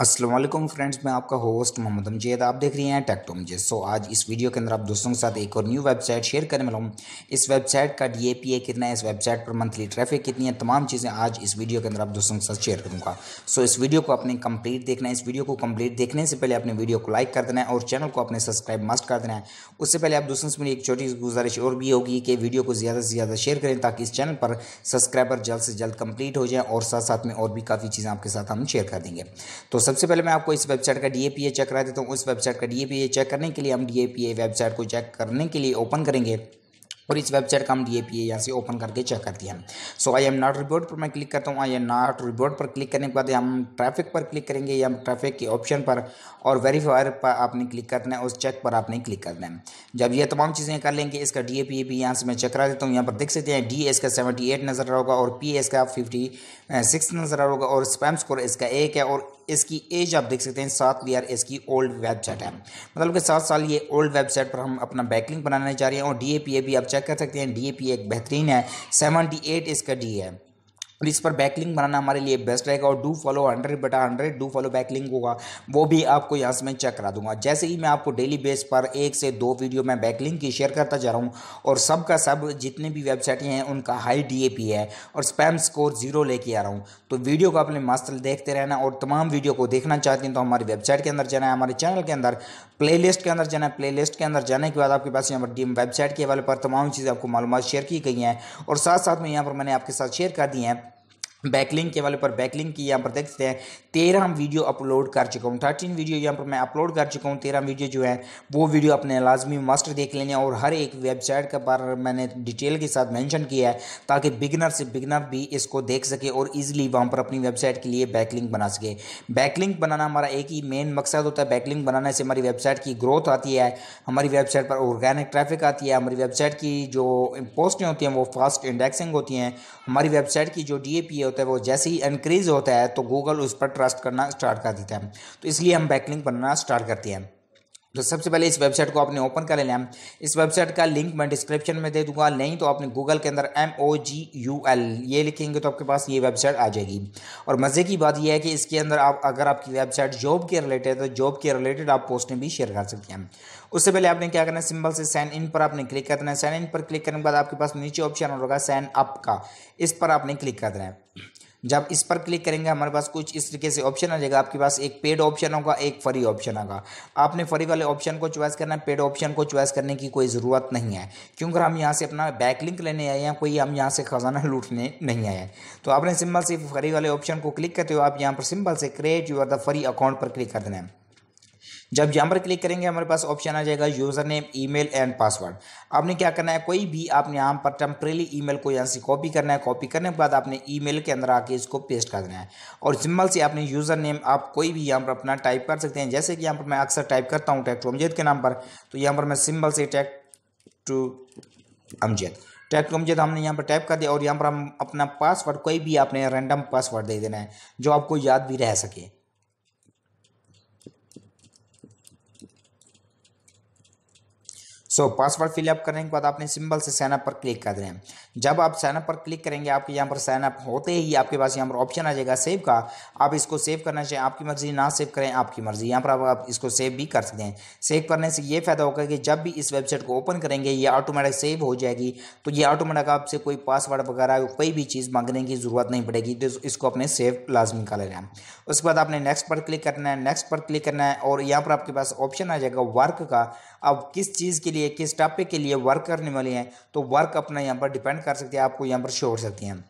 Aslam friends मैं आपका host Mohammad अमजेद आप देख रही हैं टेक्टो सो आज इस वीडियो के अंदर आप दोस्तों के साथ एक और न्यू वेबसाइट शेयर करने वाला हूँ इस वेबसाइट का डी ए पी ए कितना है इस वेबसाइट पर मंथली ट्रैफिक कितनी है तमाम चीज़ें आज इस वीडियो के अंदर आप दोस्तों के साथ शेयर करूँगा सो इस वीडियो को अपने कंप्लीट देखना है इस वीडियो को कम्प्लीट देखने से पहले अपने वीडियो को लाइक कर देना है और चैनल को अपने सब्सक्राइब मस्ट कर देना है उससे पहले आप दोस्तों से मेरी एक छोटी गुजारिश और भी होगी कि वीडियो को ज़्यादा से ज़्यादा शेयर करें ताकि इस चैनल पर सब्सक्राइबर जल्द से जल्द कम्प्लीट हो जाए और साथ साथ में और भी काफ़ी चीज़ें आपके साथ हम शेयर कर देंगे तो सबसे पहले मैं आपको इस वेबसाइट का डी चेक करा देता हूँ उस वेबसाइट का डी चेक करने के लिए हम डी वेबसाइट को चेक करने के लिए ओपन करेंगे और इस वेबसाइट का हम डी ए पी यहाँ से ओपन करके चेक करते हैं so I am not robot पर मैं क्लिक करता हूँ आई एम नॉट रिपोर्ट पर क्लिक करने के बाद हम ट्रैफिक पर क्लिक करेंगे या ट्रैफिक के ऑप्शन पर और वेरीफायर पर आपने क्लिक करना है उस चेक पर आपने क्लिक करना है जब ये तमाम चीज़ें कर लेंगे इसका डी ए पी ए भी यहाँ से मैं चेक करा देता हूँ यहाँ पर देख सकते हैं डी एस का सेवेंटी एट नज़र आ होगा और पी एस का फिफ्टी सिक्स नज़र आ होगा और स्पैम स्कोर इसका एक है और इसकी एज आप देख सकते हैं सात ईयर इसकी ओल्ड वेबसाइट है मतलब कि सात साल ये ओल्ड वेबसाइट पर हम अपना बैकलिंग बनाने जा रहे हैं और डी ए पी ए भी आप चेक कर सकते हैं डी ए पी एक बेहतरीन है सेवनटी एट इसका डी है और इस पर बैकलिंग बनाना हमारे लिए बेस्ट रहेगा और डू फॉलो हंड्रेड बटा हंड्रेड डू फॉलो बैकलिंग होगा वो भी आपको यहाँ से मैं चेक करा दूंगा जैसे ही मैं आपको डेली बेस पर एक से दो वीडियो मैं बैकलिंग की शेयर करता जा रहा हूँ और सब का सब जितने भी वेबसाइटें हैं उनका हाई डी है और स्पैम स्कोर जीरो लेके आ रहा हूँ तो वीडियो को अपने मस्त देखते रहना और तमाम वीडियो को देखना चाहते हैं तो हमारी वेबसाइट के अंदर जाना है हमारे चैनल के अंदर लिस्ट के अंदर जाना है लिस्ट के अंदर जाने के बाद आपके पास यहाँ पर वेबसाइट के हवाले पर तमाम चीज़ें आपको मालूम शेयर की गई हैं और साथ साथ में यहाँ पर मैंने आपके साथ शेयर कर दी हैं बैकलिंग के वाले पर बैकलिंग की यहाँ पर देख सकते हैं तेरह वीडियो अपलोड कर चुका हूँ थर्टीन वीडियो यहाँ पर मैं अपलोड कर चुका हूँ तेरह वीडियो जो है वो वीडियो अपने लाजमी मस्ट देख लेने और हर एक वेबसाइट के में मैंने डिटेल के साथ मेंशन किया है ताकि बिगनर से बिगनर भी इसको देख सके और ईजिली वहाँ पर अपनी वेबसाइट के लिए बैकलिंग बना सके बैकलिंग बनाना हमारा एक ही मेन मकसद होता है बैकलिंग बनाने से हमारी वेबसाइट की ग्रोथ आती है हमारी वेबसाइट पर ऑर्गेनिक ट्रैफिक आती है हमारी वेबसाइट की जो पोस्टें होती हैं वो फास्ट इंडेक्सिंग होती हैं हमारी वेबसाइट की जो डी ए पी होता है वो जैसे ही इंक्रीज होता है तो गूगल उस पर ट्रस्ट करना स्टार्ट कर देता है तो इसलिए हम बैकलिंग बनना स्टार्ट करते हैं तो सबसे पहले इस वेबसाइट को आपने ओपन कर लेना है इस वेबसाइट का लिंक मैं डिस्क्रिप्शन में दे दूंगा नहीं तो आपने गूगल के अंदर M O G U L ये लिखेंगे तो आपके पास ये वेबसाइट आ जाएगी और मज़े की बात यह है कि इसके अंदर आप अगर आपकी वेबसाइट जॉब के रिलेटेड है तो जॉब के रिलेटेड आप पोस्टें भी शेयर कर सकते हैं उससे पहले आपने क्या करना है सिंबल से साइन इन पर आपने क्लिक कर देना है साइन इन पर क्लिक करने के बाद आपके पास नीचे ऑप्शन होगा साइन अप का इस पर आपने क्लिक कर देना है जब इस पर क्लिक करेंगे हमारे पास कुछ इस तरीके से ऑप्शन आ जाएगा आपके पास एक पेड ऑप्शन होगा एक फ्री ऑप्शन होगा आपने फ्री वाले ऑप्शन को चॉइस करना है पेड ऑप्शन को चॉइस करने की कोई ज़रूरत नहीं है क्योंकि हम यहाँ से अपना बैक लिंक लेने आए हैं कोई हम यहाँ से खजाना लूटने नहीं आए तो आपने सिंपल से फ्री वाले ऑप्शन को क्लिक करते हो आप यहाँ पर सिंपल से create are the free account पर क्लिक कर देना है जब यहाँ पर क्लिक करेंगे हमारे पास ऑप्शन आ जाएगा user name email and password आपने क्या करना है कोई भी आपने यहाँ पर टेम्परेली ईमेल को यहाँ से कॉपी करना है कॉपी करने के बाद आपने ईमेल के अंदर आके इसको पेस्ट कर देना है और सिंपल से आपने यूज़र नेम आप कोई भी यहाँ पर अपना टाइप कर सकते हैं जैसे कि यहाँ पर मैं अक्सर टाइप करता हूँ टैक्टू अमजेद के नाम पर तो यहाँ पर मैं सिंपल से टैक टू अमजेद टैक टू अमजेद हमने यहाँ पर टाइप कर दिया और यहाँ पर हम अपना पासवर्ड कोई भी आपने रैंडम पासवर्ड दे देना है जो आपको याद भी रह सके सो पासवर्ड फिलअप करने के बाद आपने सिंबल से साइनअप पर क्लिक कर देना है जब आप साइनअप पर क्लिक करेंगे आपके यहाँ पर साइनअप होते ही आपके पास यहाँ पर ऑप्शन आ जाएगा सेव का आप इसको सेव करना चाहिए आपकी मर्जी ना सेव करें आपकी मर्जी यहाँ पर आप, आप इसको सेव भी कर सकते हैं सेव करने से ये फ़ायदा होगा कि जब भी इस वेबसाइट को ओपन करेंगे ये ऑटोमेटिक सेव हो जाएगी तो ये ऑटोमेटिक आपसे कोई पासवर्ड वगैरह कोई भी चीज़ मांगने की ज़रूरत नहीं पड़ेगी तो इसको अपने सेव लाजमी कर लेना है उसके बाद आपने नेक्स्ट पर क्लिक करना है नेक्स्ट पर क्लिक करना है और यहाँ पर आपके पास ऑप्शन आ जाएगा वर्क का आप किस चीज़ के लिए किस टॉपिक के लिए वर्क करने वाले हैं तो वर्क अपना यहाँ पर डिपेंड कर सकते हैं आपको यहाँ पर शो हो सकती हैं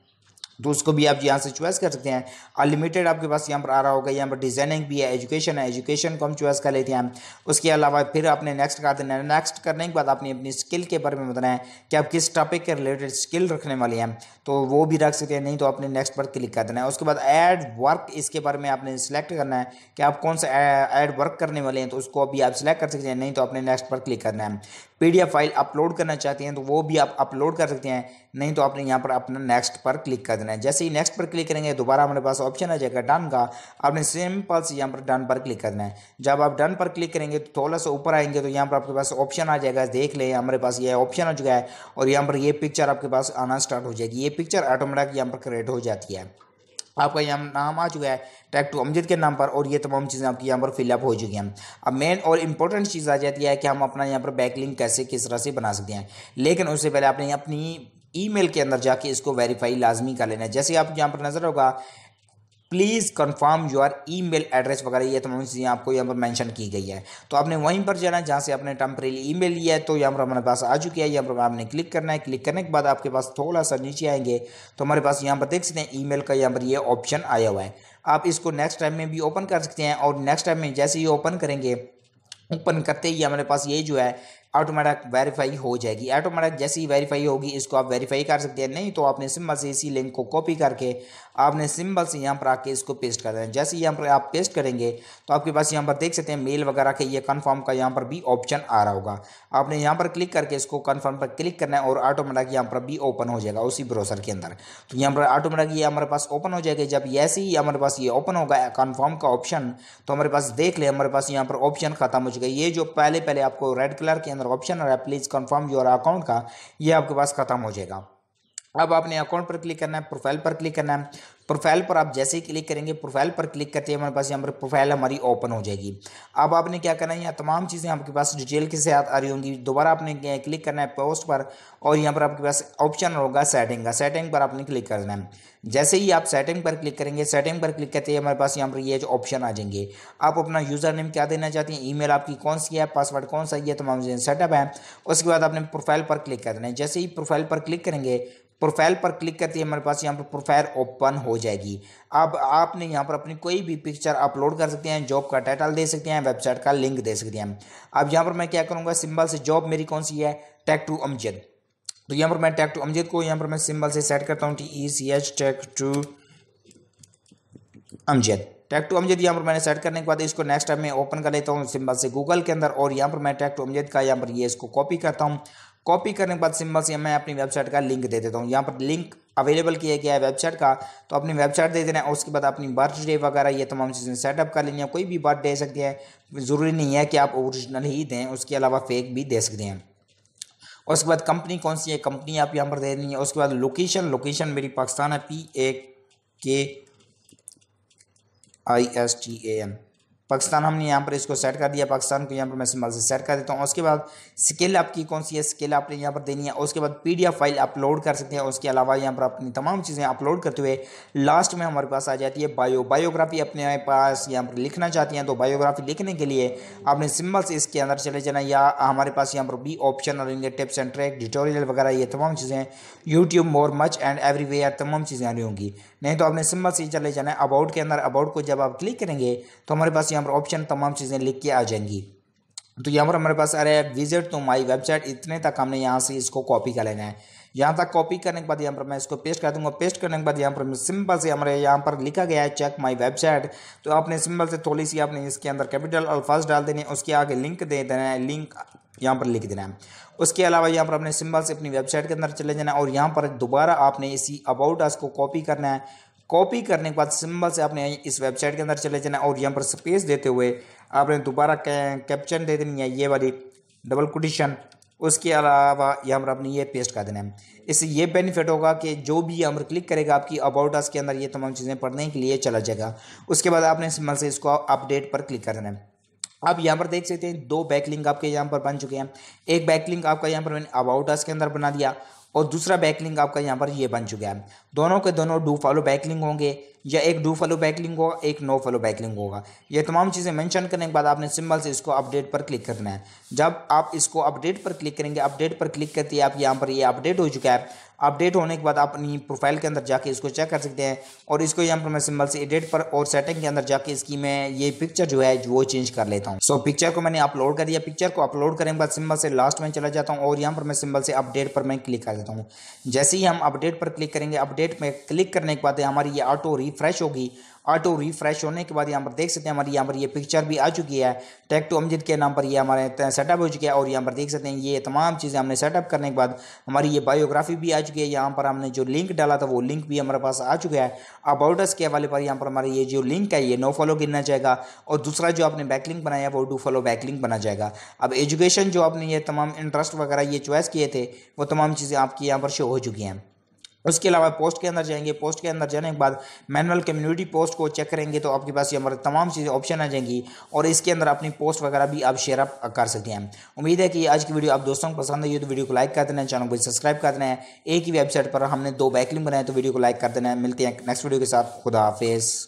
तो उसको भी आप यहाँ से चॉइस कर सकते हैं अनलिमिटेड आपके पास यहाँ पर आ रहा होगा यहाँ पर डिजाइनिंग भी है एजुकेशन है एजुकेशन को हम चॉइस कर लेते हैं उसके अलावा फिर आपने नेक्स्ट कर देना है नेक्स्ट करने के बाद आपने अपनी स्किल के बारे में बताना है कि आप किस टॉपिक के रिलेटेड स्किल रखने वाले हैं तो वो भी रख सकते हैं नहीं तो आपने नेक्स्ट पर क्लिक कर देना है उसके बाद एड वर्क इसके बारे में आपने सिलेक्ट करना है कि आप कौन सा एड वर्क करने वाले हैं तो उसको अभी आप सिलेक्ट कर सकते हैं नहीं तो आपने नेक्स्ट पर क्लिक करना है पीडीएफ फाइल अपलोड करना चाहते हैं तो वो भी आप अपलोड कर सकते हैं नहीं तो आपने यहाँ पर अपना नेक्स्ट पर क्लिक कर देना है जैसे ही नेक्स्ट पर क्लिक करेंगे दोबारा हमारे पास ऑप्शन आ जाएगा डन का आपने सिंपल से यहाँ पर डन पर क्लिक कर देना है जब आप डन पर क्लिक करेंगे तो थोड़ा सा ऊपर आएंगे तो यहाँ पर आपके पास ऑप्शन आ जाएगा देख लें हमारे पास ये ऑप्शन आ चुका है और यहाँ पर ये पिक्चर आपके पास आना स्टार्ट हो जाएगी ये पिक्चर ऑटोमेटिक यहाँ पर क्रिएट हो जाती है आपका यहाँ नाम आ चुका है ट्रैक टू अमजद के नाम पर और ये तमाम चीज़ें आपकी यहाँ पर फिलअप हो चुकी हैं अब मेन और इंपॉर्टेंट चीज़ आ जाती है कि हम अपना यहाँ पर बैक लिंक कैसे किस तरह से बना सकते हैं लेकिन उससे पहले आपने अपनी ईमेल के अंदर जाके इसको वेरीफाई लाजमी कर लेना है जैसे आप यहाँ पर नज़र होगा please confirm your email address वगैरह ये तमाम चीज़ें आपको यहाँ पर मेंशन की गई है तो आपने वहीं पर जाना है जहाँ से आपने टेम्परेली ईमेल लिया है तो यहाँ पर हमारे पास आ चुकी है यहाँ पर आपने क्लिक करना है क्लिक करने के बाद आपके पास थोड़ा सा नीचे आएंगे तो हमारे पास यहाँ पर देख सकते हैं ईमेल का यहाँ पर ये ऑप्शन आया हुआ है आप इसको नेक्स्ट टाइम में भी ओपन कर सकते हैं और नेक्स्ट टाइम में जैसे ही ओपन करेंगे ओपन करते ही हमारे पास ये जो है ऑटोमेटिक वेरीफाई हो जाएगी ऑटोमेटिक जैसे ही वेरीफाई होगी इसको आप वेरीफाई कर सकते हैं नहीं तो आपने सिंबल से इसी लिंक को कॉपी करके आपने सिंबल से यहाँ पर आके इसको पेस्ट कर देना जैसे यहाँ पर आप पेस्ट करेंगे तो आपके पास यहाँ पर देख सकते हैं मेल वगैरह के ये कन्फर्म का यहाँ पर भी ऑप्शन आ रहा होगा आपने यहाँ पर क्लिक करके इसको कन्फर्म पर क्लिक करना है और ऑटोमेटिक यहाँ पर भी ओपन हो जाएगा उसी ब्रोसर के अंदर तो यहाँ पर ऑटोमेटिक ये हमारे पास ओपन हो जाएगा जब ऐसे ही हमारे पास ये ओपन होगा कन्फर्म का ऑप्शन तो हमारे पास देख ले हमारे पास यहाँ पर ऑप्शन खत्म हो जाएगा ये जो पहले पहले आपको रेड कलर के अंदर अंदर ऑप्शन आ रहा है प्लीज़ कन्फर्म योर अकाउंट का ये आपके पास खत्म हो जाएगा अब आपने अकाउंट पर क्लिक करना है प्रोफाइल पर क्लिक करना है प्रोफाइल पर आप जैसे ही क्लिक करेंगे प्रोफाइल पर क्लिक करते हैं हमारे पास यहाँ पर प्रोफाइल हमारी ओपन हो जाएगी अब आपने क्या करना है यहाँ तमाम चीज़ें आपके पास डिटेल के साथ आ रही होंगी दोबारा आपने क्लिक करना है पोस्ट पर और यहाँ पर आपके पास ऑप्शन होगा सेटिंग का सेटिंग पर आपने क्लिक करना है जैसे ही आप सेटिंग पर क्लिक करेंगे सेटिंग पर क्लिक करते हैं हमारे पास यहाँ पर ये जो ऑप्शन आ जाएंगे आप अपना यूज़र नेम क्या देना चाहते हैं ईमेल आपकी कौन सी है पासवर्ड कौन सा ये तमाम चीज़ें सेटअप है उसके बाद आपने प्रोफाइल पर क्लिक करना है जैसे ही प्रोफाइल पर क्लिक करेंगे प्रोफाइल पर क्लिक करते ही हमारे पास यहाँ पर प्रोफाइल ओपन हो जाएगी अब आपने यहाँ पर अपनी कोई भी पिक्चर अपलोड कर सकते हैं जॉब का टाइटल दे सकते हैं वेबसाइट का लिंक दे सकते हैं अब यहाँ पर मैं क्या करूँगा सिंबल से जॉब मेरी कौन सी है टैक टू अमजद तो यहाँ पर मैं टैक टू अमजद को यहाँ पर मैं सिंबल से सेट करता हूँ T E C H tech to Amjad tech to Amjad यहाँ पर मैंने सेट करने के बाद इसको नेक्स्ट टाइम में ओपन कर लेता हूँ सिंबल से गूगल के अंदर और यहाँ पर मैं टैक टू अमजद का यहाँ पर ये इसको कॉपी करता हूँ कॉपी करने के बाद सिंपल से मैं अपनी वेबसाइट का लिंक दे देता हूँ यहाँ पर लिंक अवेलेबल किया गया है वेबसाइट का तो अपनी वेबसाइट दे देना है उसके बाद अपनी बर्थडे वगैरह ये तमाम चीज़ें सेटअप कर लेनी है कोई भी बर्थडे दे सकते हैं ज़रूरी नहीं है कि आप ओरिजिनल ही दें उसके अलावा फेक भी दे सकते हैं उसके बाद कंपनी कौन सी है कंपनी आप यहाँ पर दे देनी है उसके बाद लोकेशन लोकेशन मेरी पाकिस्तान है P A K I S T A N Pakistan हमने यहाँ पर इसको सेट कर दिया पाकिस्तान को यहाँ पर मैं सिंबल से सेट कर देता हूँ उसके बाद स्किल आपकी कौन सी है स्किल आपने यहाँ पर देनी है उसके बाद पीडीएफ फाइल अपलोड कर सकते हैं उसके अलावा यहाँ पर अपनी तमाम चीज़ें अपलोड करते हुए लास्ट में हमारे पास आ जाती है बायो बायोग्राफी अपने पास यहाँ पर लिखना चाहती हैं तो बायोग्राफी लिखने के लिए आपने सिम्बल इसके अंदर चले जाना या हमारे पास यहाँ पर बी ऑप्शन और टिप्स एंड ट्रैक ट्यूटोरियल वगैरह ये तमाम चीज़ें YouTube more much and every तमाम चीज़ें आ रही होंगी नहीं तो आपने सिंपल से चले जाना है अबाउट के अंदर अबाउट को जब आप क्लिक करेंगे तो हमारे पास यहाँ पर ऑप्शन तमाम चीज़ें लिख के आ जाएंगी तो यहाँ पर हमारे पास अरे विजिट टू माई वेबसाइट इतने तक हमने यहाँ से इसको कॉपी कर लेना है यहाँ तक कॉपी करने के बाद यहाँ पर मैं इसको पेस्ट कर दूंगा पेस्ट करने के बाद यहाँ पर सिंपल से हमारे यहाँ पर लिखा गया है चेक माई वेबसाइट तो आपने सिंपल से थोड़ी सी आपने इसके अंदर कैपिटल अल्फाज डाल देने है उसके आगे लिंक दे देना है लिंक यहाँ पर लिख देना है उसके अलावा यहाँ पर अपने सिंबल से अपनी वेबसाइट के अंदर चले जाना है और यहाँ पर दोबारा आपने इसी अबाउट अस को कॉपी करना है कॉपी करने के बाद सिंबल से आपने इस वेबसाइट के अंदर चले जाना है और यहाँ पर स्पेस देते हुए आपने दोबारा कैप्चन दे देनी है ये वाली डबल कोटिशन उसके अलावा यहाँ पर आपने ये पेस्ट कर देना है इससे ये बेनिफिट होगा कि जो भी यहाँ पर क्लिक करेगा आपकी अबाउट अस के अंदर ये तमाम चीज़ें पढ़ने के लिए चला जाएगा उसके बाद आपने सिंबल से इसको अपडेट पर क्लिक कर देना है आप यहाँ पर देख सकते हैं दो बैकलिंग आपके यहाँ पर बन चुके हैं एक बैकलिंग आपका यहाँ पर मैंने अबाउट अस के अंदर बना दिया और दूसरा बैकलिंग आपका यहाँ पर ये बन चुका है दोनों के दोनों डू फॉलो बैकलिंग होंगे या एक डू फॉलो बैकलिंग होगा एक नो फॉलो बैकलिंग होगा ये तमाम चीज़ें मेंशन करने के बाद आपने सिंबल से इसको अपडेट पर क्लिक करना है जब आप इसको अपडेट पर क्लिक करेंगे अपडेट पर क्लिक करते ही आप यहाँ पर ये अपडेट हो चुका है अपडेट होने के बाद आप अपनी प्रोफाइल के अंदर जाके इसको चेक कर सकते हैं और इसको यहाँ पर मैं सिंबल से एडिट पर और सेटिंग के अंदर जाके इसकी मैं ये पिक्चर जो है वो चेंज कर लेता हूँ सो पिक्चर को मैंने अपलोड कर दिया पिक्चर को अपलोड करने के बाद सिंबल से लास्ट में चला जाता हूँ और यहाँ पर मैं सिंबल से अपडेट पर मैं क्लिक कर देता हूँ जैसे ही हम अपडेट पर क्लिक करेंगे अपडेट में क्लिक करने के बाद हमारी ये ऑटो रिफ्रेश होगी ऑटो रिफ्रेश होने के बाद यहाँ पर देख सकते हैं हमारी यहाँ पर ये पिक्चर भी आ चुकी है टैक टू अमजद के नाम पर ये हमारे सेटअप हो चुके है और यहाँ पर देख सकते हैं ये तमाम चीज़ें हमने सेटअप करने के बाद हमारी ये बायोग्राफी भी आ चुकी है यहाँ पर हमने जो लिंक डाला था वो लिंक भी हमारे पास आ चुका है अबाउटस के हवाले पर यहाँ पर हमारा ये जो लिंक है ये नो फॉलो गिनना जाएगा और दूसरा जो आपने बैकलिंक बनाया वो डू फॉलो बैकलिंक बना जाएगा अब एजुकेशन जो आपने ये तमाम इंटरेस्ट वगैरह ये चॉइस किए थे वो तमाम चीज़ें आपकी यहाँ पर शो हो चुकी हैं उसके अलावा पोस्ट के अंदर जाएंगे पोस्ट के अंदर जाने के बाद मैनुअल कम्युनिटी पोस्ट को चेक करेंगे तो आपके पास ये हमारे तमाम चीज़ें ऑप्शन आ जाएंगी और इसके अंदर अपनी पोस्ट वगैरह भी आप शेयर अप कर सकते हैं उम्मीद है कि आज की वीडियो आप दोस्तों को पसंद आई तो वीडियो को लाइक कर देना चैनल को सब्सक्राइब कर देना है एक ही वेबसाइट पर हमने दो बैकलिंग बनाए तो वीडियो को लाइक कर देना है मिलते हैं नेक्स्ट वीडियो के साथ खुदा